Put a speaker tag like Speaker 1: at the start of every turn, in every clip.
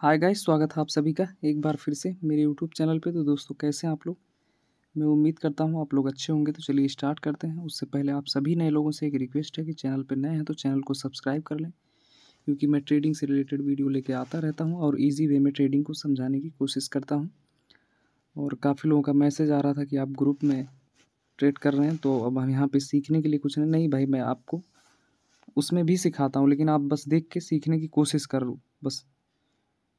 Speaker 1: hi guys स्वागत है आप सभी का एक बार फिर से मेरे यूट्यूब चैनल पे तो दोस्तों कैसे हैं आप लोग मैं उम्मीद करता हूँ आप लोग अच्छे होंगे तो चलिए स्टार्ट करते हैं उससे पहले आप सभी नए लोगों से एक रिक्वेस्ट है कि चैनल पर नए हैं तो चैनल को सब्सक्राइब कर लें क्योंकि मैं ट्रेडिंग से रिलेटेड वीडियो लेके आता रहता हूँ और ईजी वे में ट्रेडिंग को समझाने की कोशिश करता हूँ और काफ़ी लोगों का मैसेज आ रहा था कि आप ग्रुप में ट्रेड कर रहे हैं तो अब हम यहाँ पर सीखने के लिए कुछ नहीं नहीं भाई मैं आपको उसमें भी सिखाता हूँ लेकिन आप बस देख के सीखने की कोशिश करो बस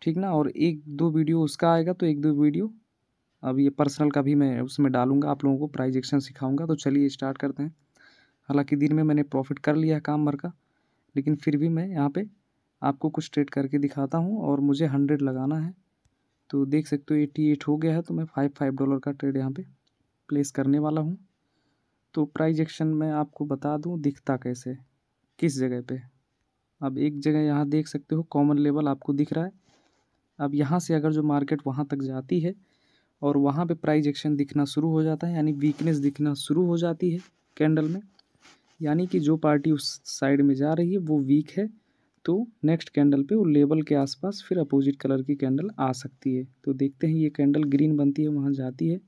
Speaker 1: ठीक ना और एक दो वीडियो उसका आएगा तो एक दो वीडियो अब ये पर्सनल का भी मैं उसमें डालूंगा आप लोगों को प्राइज एक्शन सिखाऊंगा तो चलिए स्टार्ट करते हैं हालांकि दिन में मैंने प्रॉफिट कर लिया काम भर का लेकिन फिर भी मैं यहाँ पे आपको कुछ ट्रेड करके दिखाता हूँ और मुझे हंड्रेड लगाना है तो देख सकते हो एट्टी एट हो गया है तो मैं फाइव फाइव डॉलर का ट्रेड यहाँ पर प्लेस करने वाला हूँ तो प्राइज एक्शन मैं आपको बता दूँ दिखता कैसे किस जगह पर अब एक जगह यहाँ देख सकते हो कॉमन लेवल आपको दिख रहा है अब यहाँ से अगर जो मार्केट वहाँ तक जाती है और वहाँ पे प्राइज एक्शन दिखना शुरू हो जाता है यानी वीकनेस दिखना शुरू हो जाती है कैंडल में यानी कि जो पार्टी उस साइड में जा रही है वो वीक है तो नेक्स्ट कैंडल पे वो लेबल के आसपास फिर अपोजिट कलर की कैंडल आ सकती है तो देखते हैं ये कैंडल ग्रीन बनती है वहाँ जाती है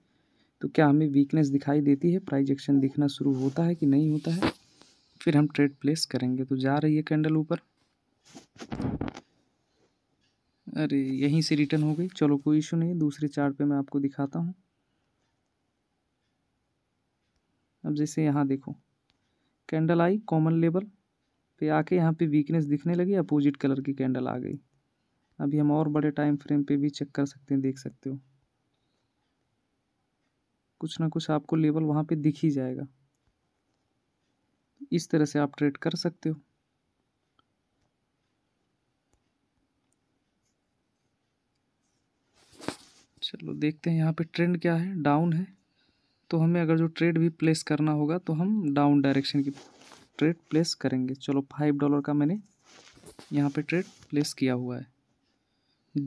Speaker 1: तो क्या हमें वीकनेस दिखाई देती है प्राइज एक्शन दिखना शुरू होता है कि नहीं होता है फिर हम ट्रेड प्लेस करेंगे तो जा रही है कैंडल ऊपर अरे यहीं से रिटर्न हो गई चलो कोई इशू नहीं दूसरे चार्ट पे मैं आपको दिखाता हूँ अब जैसे यहाँ देखो कैंडल आई कॉमन लेवल पे आके यहाँ पे वीकनेस दिखने लगी अपोजिट कलर की कैंडल आ गई अभी हम और बड़े टाइम फ्रेम पे भी चेक कर सकते हैं देख सकते हो कुछ ना कुछ आपको लेवल वहाँ पे दिख ही जाएगा इस तरह से आप ट्रेड कर सकते हो चलो देखते हैं यहाँ पे ट्रेंड क्या है डाउन है तो हमें अगर जो ट्रेड भी प्लेस करना होगा तो हम डाउन डायरेक्शन की ट्रेड प्लेस करेंगे चलो फाइव डॉलर का मैंने यहाँ पे ट्रेड प्लेस किया हुआ है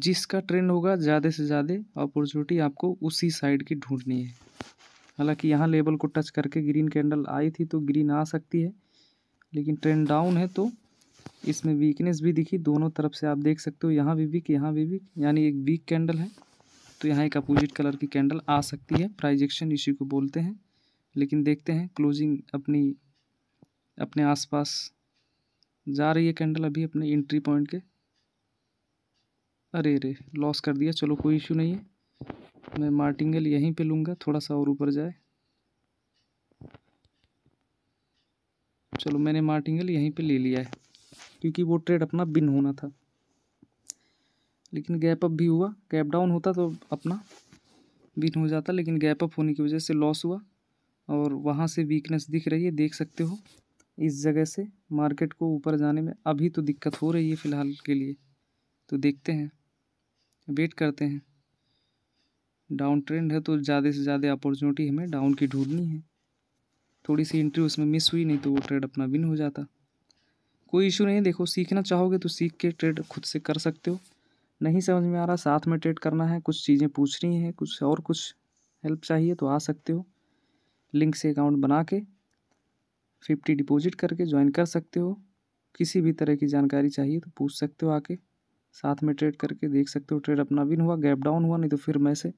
Speaker 1: जिसका ट्रेंड होगा ज़्यादा से ज़्यादा अपॉर्चुनिटी आपको उसी साइड की ढूंढनी है हालांकि यहाँ लेबल को टच करके ग्रीन कैंडल आई थी तो ग्रीन आ सकती है लेकिन ट्रेंड डाउन है तो इसमें वीकनेस भी दिखी दोनों तरफ से आप देख सकते हो यहाँ भी वीक यहाँ भी वीक यानी एक वीक कैंडल है तो यहाँ एक अपोजिट कलर की कैंडल आ सकती है प्राइजेक्शन इसी को बोलते हैं लेकिन देखते हैं क्लोजिंग अपनी अपने आसपास जा रही है कैंडल अभी अपने एंट्री पॉइंट के अरे अरे लॉस कर दिया चलो कोई इशू नहीं है मैं मार्टिंगल यहीं पे लूँगा थोड़ा सा और ऊपर जाए चलो मैंने मार्टिंगल यहीं पे ले लिया है क्योंकि वो ट्रेड अपना बिन होना था लेकिन गैप अप भी हुआ गैप डाउन होता तो अपना विन हो जाता लेकिन गैप अप होने की वजह से लॉस हुआ और वहाँ से वीकनेस दिख रही है देख सकते हो इस जगह से मार्केट को ऊपर जाने में अभी तो दिक्कत हो रही है फ़िलहाल के लिए तो देखते हैं वेट करते हैं डाउन ट्रेंड है तो ज़्यादा से ज़्यादा अपॉर्चुनिटी हमें डाउन की ढूंढनी है थोड़ी सी एंट्री उसमें मिस हुई नहीं तो वो ट्रेड अपना विन हो जाता कोई इशू नहीं देखो सीखना चाहोगे तो सीख के ट्रेड खुद से कर सकते हो नहीं समझ में आ रहा साथ में ट्रेड करना है कुछ चीज़ें पूछनी हैं कुछ और कुछ हेल्प चाहिए तो आ सकते हो लिंक से अकाउंट बना के फिफ्टी डिपॉजिट करके ज्वाइन कर सकते हो किसी भी तरह की जानकारी चाहिए तो पूछ सकते हो आके साथ में ट्रेड करके देख सकते हो ट्रेड अपना विन हुआ गैप डाउन हुआ नहीं तो फिर मैं से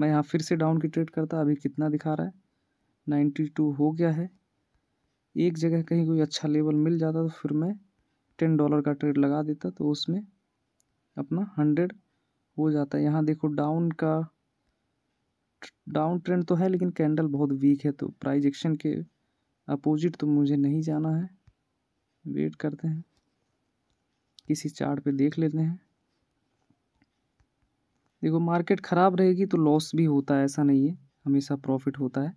Speaker 1: मैं यहाँ फिर से डाउन की ट्रेड करता अभी कितना दिखा रहा है नाइन्टी टू हो गया है एक जगह कहीं कोई अच्छा लेवल मिल जाता तो फिर मैं टेन डॉलर का ट्रेड लगा देता तो उसमें अपना हंड्रेड हो जाता है यहाँ देखो डाउन का डाउन ट्रेंड तो है लेकिन कैंडल बहुत वीक है तो प्राइज एक्शन के अपोजिट तो मुझे नहीं जाना है वेट करते हैं किसी चार्ट पे देख लेते हैं देखो मार्केट ख़राब रहेगी तो लॉस भी होता है ऐसा नहीं है हमेशा प्रॉफिट होता है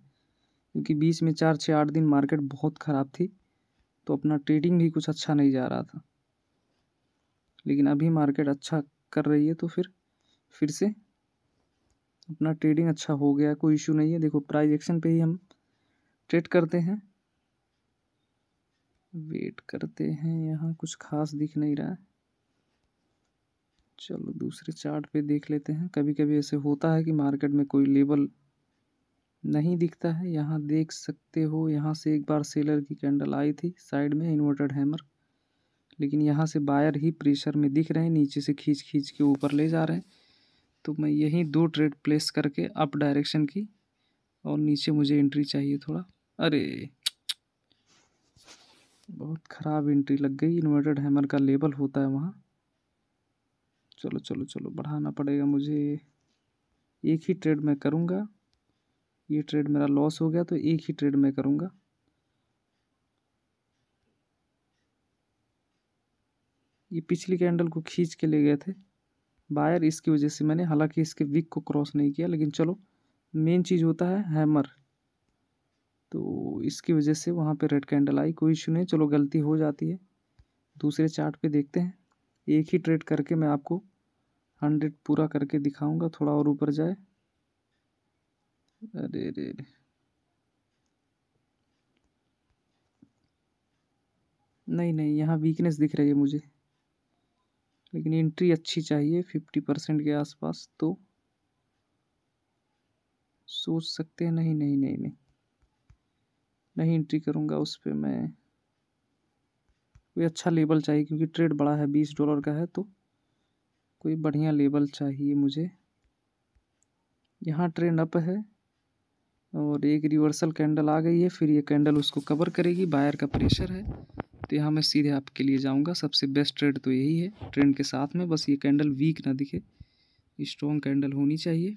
Speaker 1: क्योंकि बीच में चार छः आठ दिन मार्केट बहुत ख़राब थी तो अपना ट्रेडिंग भी कुछ अच्छा नहीं जा रहा था लेकिन अभी मार्केट अच्छा कर रही है तो फिर फिर से अपना ट्रेडिंग अच्छा हो गया कोई इशू नहीं है देखो प्राइज एक्शन पे ही हम ट्रेड करते हैं वेट करते हैं यहाँ कुछ खास दिख नहीं रहा है चलो दूसरे चार्ट पे देख लेते हैं कभी कभी ऐसे होता है कि मार्केट में कोई लेवल नहीं दिखता है यहाँ देख सकते हो यहाँ से एक बार सेलर की कैंडल आई थी साइड में इन्वर्टेड हैमर लेकिन यहाँ से बायर ही प्रेशर में दिख रहे हैं नीचे से खींच खींच के ऊपर ले जा रहे हैं तो मैं यहीं दो ट्रेड प्लेस करके अप डायरेक्शन की और नीचे मुझे एंट्री चाहिए थोड़ा अरे बहुत ख़राब एंट्री लग गई इन्वर्टेड हैमर का लेबल होता है वहाँ चलो चलो चलो बढ़ाना पड़ेगा मुझे एक ही ट्रेड मैं करूँगा ये ट्रेड मेरा लॉस हो गया तो एक ही ट्रेड मैं करूँगा ये पिछली कैंडल को खींच के ले गए थे बायर इसकी वजह से मैंने हालांकि इसके विक को क्रॉस नहीं किया लेकिन चलो मेन चीज़ होता है हैमर तो इसकी वजह से वहाँ पे रेड कैंडल आई कोई इशू नहीं चलो गलती हो जाती है दूसरे चार्ट पे देखते हैं एक ही ट्रेड करके मैं आपको हंड्रेड पूरा करके दिखाऊंगा थोड़ा और ऊपर जाए अरे अरे अरे नहीं नहीं यहाँ वीकनेस दिख रही है मुझे लेकिन एंट्री अच्छी चाहिए फिफ्टी परसेंट के आसपास तो सोच सकते हैं नहीं नहीं नहीं नहीं नहीं एंट्री करूँगा उस पर मैं कोई अच्छा लेबल चाहिए क्योंकि ट्रेड बड़ा है बीस डॉलर का है तो कोई बढ़िया लेबल चाहिए मुझे यहाँ ट्रेंड अप है और एक रिवर्सल कैंडल आ गई है फिर ये कैंडल उसको कवर करेगी बायर का प्रेशर है तो यहाँ मैं सीधे आपके लिए जाऊँगा सबसे बेस्ट ट्रेड तो यही है ट्रेंड के साथ में बस ये कैंडल वीक ना दिखे स्ट्रॉन्ग कैंडल होनी चाहिए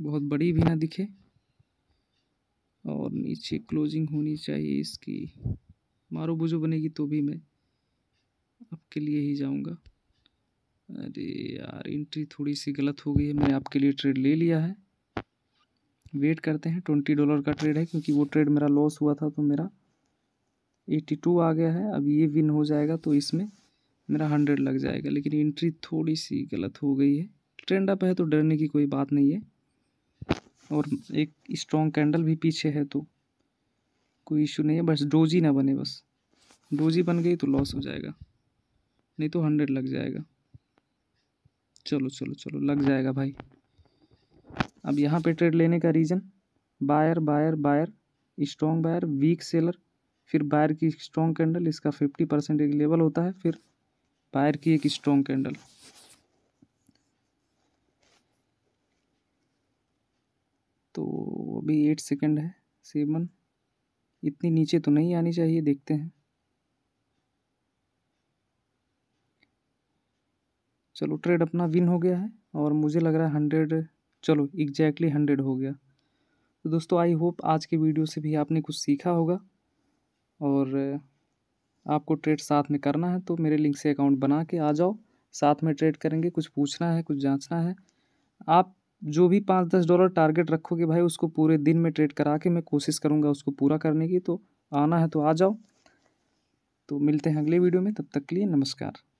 Speaker 1: बहुत बड़ी भी ना दिखे और नीचे क्लोजिंग होनी चाहिए इसकी मारो बुझो बनेगी तो भी मैं आपके लिए ही जाऊँगा अरे यार एंट्री थोड़ी सी गलत हो गई है मैंने आपके लिए ट्रेड ले लिया है वेट करते हैं ट्वेंटी डॉलर का ट्रेड है क्योंकि वो ट्रेड मेरा लॉस हुआ था तो मेरा एटी टू आ गया है अब ये विन हो जाएगा तो इसमें मेरा हंड्रेड लग जाएगा लेकिन एंट्री थोड़ी सी गलत हो गई है ट्रेंड अप है तो डरने की कोई बात नहीं है और एक स्ट्रॉन्ग कैंडल भी पीछे है तो कोई इशू नहीं है बस डोजी ना बने बस डोजी बन गई तो लॉस हो जाएगा नहीं तो हंड्रेड लग जाएगा चलो चलो चलो लग जाएगा भाई अब यहाँ पे ट्रेड लेने का reason buyer buyer buyer strong buyer weak seller फिर बायर की स्ट्रॉन्ग कैंडल इसका फिफ्टी परसेंट एक लेवल होता है फिर बायर की एक स्ट्रॉन्ग कैंडल तो अभी एट सेकंड है सेवन इतनी नीचे तो नहीं आनी चाहिए देखते हैं चलो ट्रेड अपना विन हो गया है और मुझे लग रहा है हंड्रेड चलो एग्जैक्टली हंड्रेड हो गया तो दोस्तों आई होप आज के वीडियो से भी आपने कुछ सीखा होगा और आपको ट्रेड साथ में करना है तो मेरे लिंक से अकाउंट बना के आ जाओ साथ में ट्रेड करेंगे कुछ पूछना है कुछ जांचना है आप जो भी पाँच दस डॉलर टारगेट रखोगे भाई उसको पूरे दिन में ट्रेड करा के मैं कोशिश करूँगा उसको पूरा करने की तो आना है तो आ जाओ तो मिलते हैं अगले वीडियो में तब तक के लिए नमस्कार